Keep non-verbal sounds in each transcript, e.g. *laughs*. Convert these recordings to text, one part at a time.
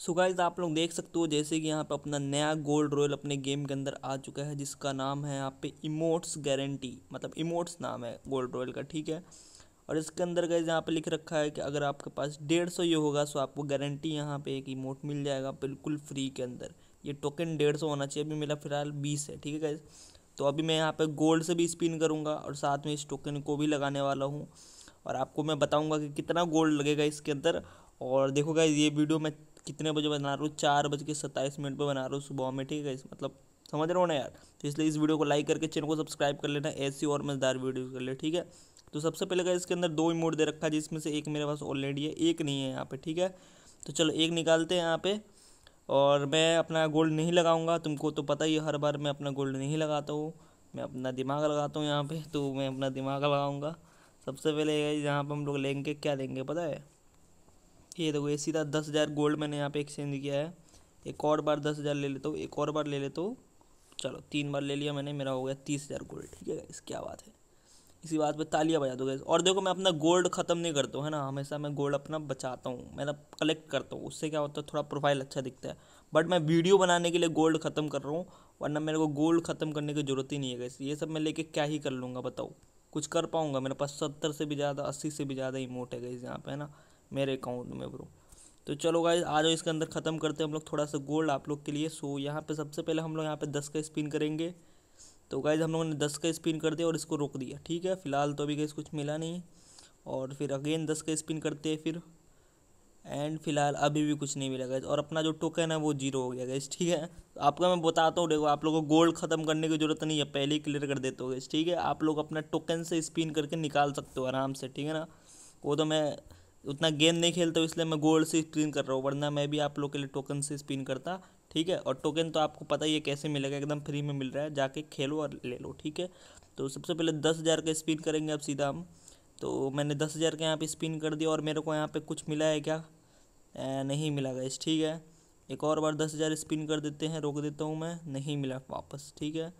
so guys आप लोग देख सकते हो जैसे कि यहाँ पे अपना नया गोल्ड रॉयल अपने गेम के अंदर आ चुका है जिसका नाम है यहाँ पे इमोट्स गारंटी मतलब इमोट्स नाम है गोल्ड रॉयल का ठीक है और इसके अंदर गाइज यहाँ पे लिख रखा है कि अगर आपके पास डेढ़ सौ ये होगा सो आपको गारंटी यहाँ पे एक इमोट मिल जाएगा बिल्कुल फ्री के अंदर ये टोकन डेढ़ सौ होना चाहिए अभी मेरा फिलहाल बीस है ठीक है गाइज तो अभी मैं यहाँ पे गोल्ड से भी स्पिन करूँगा और साथ में इस टोकन को भी लगाने वाला हूँ और आपको मैं बताऊँगा कि कितना गोल्ड लगेगा इसके अंदर और देखो गाइज ये वीडियो मैं कितने बजे बना रहा हूँ चार बज के सत्ताईस मिनट पर बना रहा हूँ सुबह में ठीक है इस मतलब समझ रहे हो ना यार तो इसलिए इस वीडियो को लाइक करके चैनल को सब्सक्राइब कर लेना ऐसी और मज़ेदार वीडियो कर ले ठीक है तो सबसे पहले का इसके अंदर दो इमोट दे रखा है जिसमें से एक मेरे पास ऑलरेडी है एक नहीं है यहाँ पे ठीक है तो चलो एक निकालते हैं यहाँ पे और मैं अपना गोल्ड नहीं लगाऊंगा तुमको तो पता ही हर बार मैं अपना गोल्ड नहीं लगाता हूँ मैं अपना दिमाग लगाता हूँ यहाँ पे तो मैं अपना दिमाग लगाऊंगा सबसे पहले यहाँ पर हम लोग लेंगे क्या लेंगे पता है ये देखो ये सीधा दस हज़ार गोल्ड मैंने यहाँ पे एक्सचेंज किया है एक और बार दस हज़ार ले लेता हूँ एक और बार ले लेता हूँ चलो तीन बार ले लिया मैंने मेरा हो गया तीस हज़ार गोल्ड ठीक है इस क्या बात है इसी बात पे तालियां बजा दो गैस और देखो मैं अपना गोल्ड ख़त्म नहीं करता हूँ है ना हमेशा मैं गोल्ड अपना बचाता हूँ मैं कलेक्ट करता हूँ उससे क्या होता है थोड़ा प्रोफाइल अच्छा दिखता है बट मैं वीडियो बनाने के लिए गोल्ड ख़त्म कर रहा हूँ वरना मेरे को गोल्ड ख़त्म करने की ज़रूरत ही नहीं है गैस ये सब मैं लेके क्या ही कर लूँगा बताओ कुछ कर पाऊँगा मेरे पास सत्तर से भी ज़्यादा अस्सी से भी ज़्यादा इमोट है गई यहाँ पर है ना मेरे अकाउंट में ब्रो तो चलो गाइज जाओ इसके अंदर ख़त्म करते हैं हम लोग थोड़ा सा गोल्ड आप लोग के लिए सो यहाँ पे सबसे पहले हम लोग यहाँ पे दस का स्पिन करेंगे तो गाइज हम लोगों ने दस का स्पिन कर दिया और इसको रोक दिया ठीक है फिलहाल तो अभी गैस कुछ मिला नहीं और फिर अगेन दस का स्पिन करते हैं फिर एंड फिलहाल अभी भी कुछ नहीं मिला गैस और अपना जो टोकन है वो जीरो हो गया गैस ठीक है तो आपका मैं बताता हूँ देखो आप लोग को गोल्ड ख़त्म करने की ज़रूरत नहीं है पहले ही क्लियर कर देते हो गैस ठीक है आप लोग अपना टोकन से स्पिन करके निकाल सकते हो आराम से ठीक है ना वो तो मैं उतना गेम नहीं खेलता इसलिए मैं गोल्ड से स्पिन कर रहा हूँ वरना मैं भी आप लोग के लिए टोकन से स्पिन करता ठीक है और टोकन तो आपको पता ही है कैसे मिलेगा एकदम फ्री में मिल रहा है जाके खेलो और ले लो ठीक है तो सबसे पहले दस हज़ार का स्पिन करेंगे अब सीधा हम तो मैंने दस हज़ार का यहाँ पर स्पिन कर दिया और मेरे को यहाँ पर कुछ मिला है क्या ए, नहीं मिला गया ठीक है एक और बार दस हज़ार स्पिन कर देते हैं रोक देता हूँ मैं नहीं मिला वापस ठीक है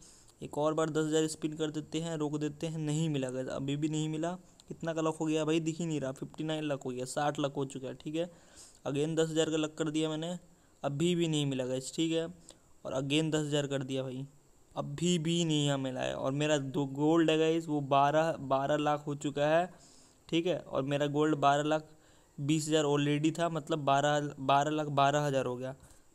एक और बार दस हज़ार स्पिन कर देते हैं रोक देते हैं नहीं मिला गया अभी भी नहीं मिला कितना का लॉक हो गया भाई दिख ही नहीं रहा फिफ्टी नाइन लक हो गया साठ लक हो चुका है ठीक है अगेन दस हज़ार का लक कर दिया मैंने अभी भी नहीं मिला गैस ठीक है और अगेन दस हज़ार कर दिया भाई अभी भी नहीं यहाँ मिला है और मेरा दो गोल्ड है गैस वो बारह बारह लाख हो चुका है ठीक है और मेरा गोल्ड बारह लाख बीस हज़ार ऑलरेडी था मतलब बारह बारह लाख बारह हज़ार हो गया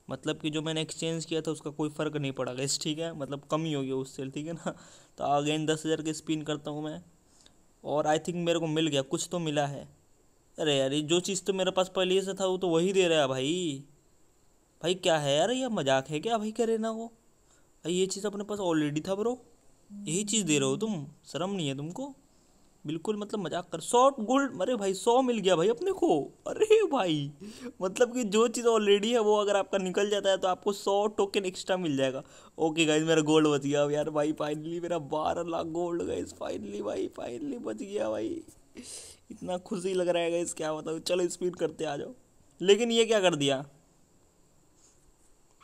मतलब कि जो मैंने एक्सचेंज किया था उसका कोई फ़र्क नहीं पड़ा गैस ठीक है मतलब कम ही हो गया उससे ठीक है ना *laughs* तो अगेन दस हज़ार के स्पिन करता हूँ मैं और आई थिंक मेरे को मिल गया कुछ तो मिला है अरे यार ये जो चीज़ तो मेरे पास पहले से था वो तो वही दे रहा है भाई भाई क्या है यार ये मजाक है क्या भाई करे ना वो भाई ये चीज़ अपने पास ऑलरेडी था ब्रो यही चीज़ दे रहे हो तुम शर्म नहीं है तुमको बिल्कुल मतलब मजाक कर सौ गोल्ड अरे भाई सौ मिल गया भाई अपने को अरे भाई मतलब कि जो चीज़ ऑलरेडी है वो अगर आपका निकल जाता है तो आपको सौ टोकन एक्स्ट्रा मिल जाएगा ओके गाइज मेरा गोल्ड बच गया यार भाई फाइनली मेरा बारह लाख गोल्ड गाइज फाइनली भाई फाइनली बच गया भाई इतना खुशी लग रहा है गाइज क्या बताओ चलो स्पीड करते आ जाओ लेकिन ये क्या कर दिया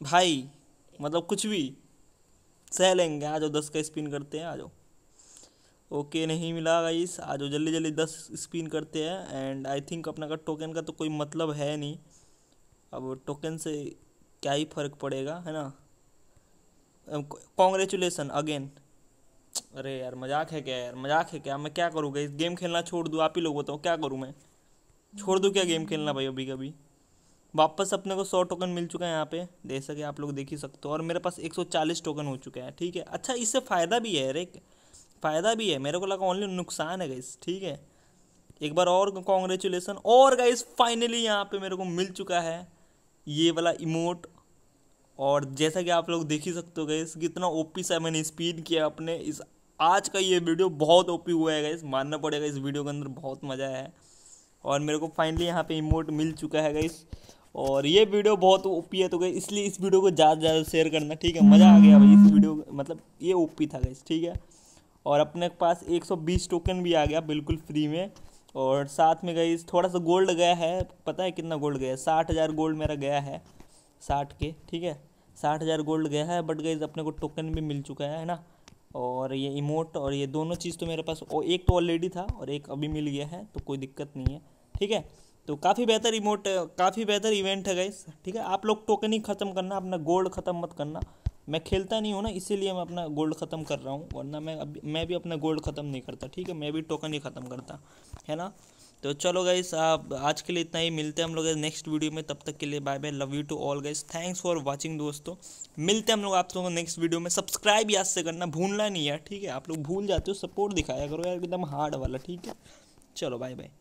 भाई मतलब कुछ भी सह लेंगे आ जाओ दस का स्पिन करते हैं आ जाओ ओके नहीं मिला गाइस आज जल्दी जल्दी दस स्पिन करते हैं एंड आई थिंक अपना का टोकन का तो कोई मतलब है नहीं अब टोकन से क्या ही फ़र्क पड़ेगा है ना कॉन्ग्रेचुलेसन अगेन अरे यार मजाक है क्या यार मजाक है क्या मैं क्या करूँ गाइस गेम खेलना छोड़ दूँ आप ही लोग बताओ तो क्या करूँ मैं छोड़ दूँ क्या गेम खेलना भाई अभी कभी वापस अपने को सौ टोकन मिल चुका है यहाँ पे दे सके आप लोग देख ही सकते हो और मेरे पास एक सौ चालीस टोकन हो चुका है ठीक है अच्छा इससे फ़ायदा भी है अरे फ़ायदा भी है मेरे को लगा ओनली नुकसान है गाइस ठीक है एक बार और कॉन्ग्रेचुलेसन और गाइस फाइनली यहाँ पे मेरे को मिल चुका है ये वाला इमोट और जैसा कि आप लोग देख ही सकते हो गाइस कितना ओपी सा मैंने स्पीड किया अपने इस आज का ये वीडियो बहुत ओपी हुआ है गाइस मानना पड़ेगा इस वीडियो के अंदर बहुत मज़ा आया है और मेरे को फाइनली यहाँ पे इमोट मिल चुका है गाइस और ये वीडियो बहुत ओपी है तो गई इसलिए इस वीडियो को ज़्यादा से ज़्यादा शेयर करना ठीक है मज़ा आ गया भाई इस वीडियो मतलब ये ओपी था गाइस ठीक है और अपने पास 120 टोकन भी आ गया बिल्कुल फ्री में और साथ में गई थोड़ा सा गोल्ड गया है पता है कितना गोल्ड गया है साठ हज़ार गोल्ड मेरा गया है साठ के ठीक है साठ हज़ार गोल्ड गया है बट गई अपने को टोकन भी मिल चुका है ना और ये इमोट और ये दोनों चीज़ तो मेरे पास और एक तो ऑलरेडी था और एक अभी मिल गया है तो कोई दिक्कत नहीं है ठीक है तो काफ़ी बेहतर इमोट काफ़ी बेहतर इवेंट है गई ठीक है आप लोग टोकन ही ख़त्म करना अपना गोल्ड ख़त्म मत करना मैं खेलता नहीं हूँ ना इसीलिए मैं अपना गोल्ड ख़त्म कर रहा हूँ वरना मैं अब मैं भी अपना गोल्ड ख़त्म नहीं करता ठीक है मैं भी टोकन ही ख़त्म करता है ना तो चलो गाइस आप आज के लिए इतना ही मिलते हैं हम लोग नेक्स्ट वीडियो में तब तक के लिए bye bye love you to all guys thanks for watching दोस्तों मिलते हैं हम लोग आप लोगों को नेक्स्ट वीडियो में सब्सक्राइब याद से करना भूलना नहीं है ठीक है आप लोग भूल जाते हो सपोर्ट दिखाया करो यार एकदम हार्ड वाला ठीक है चलो बाय बाय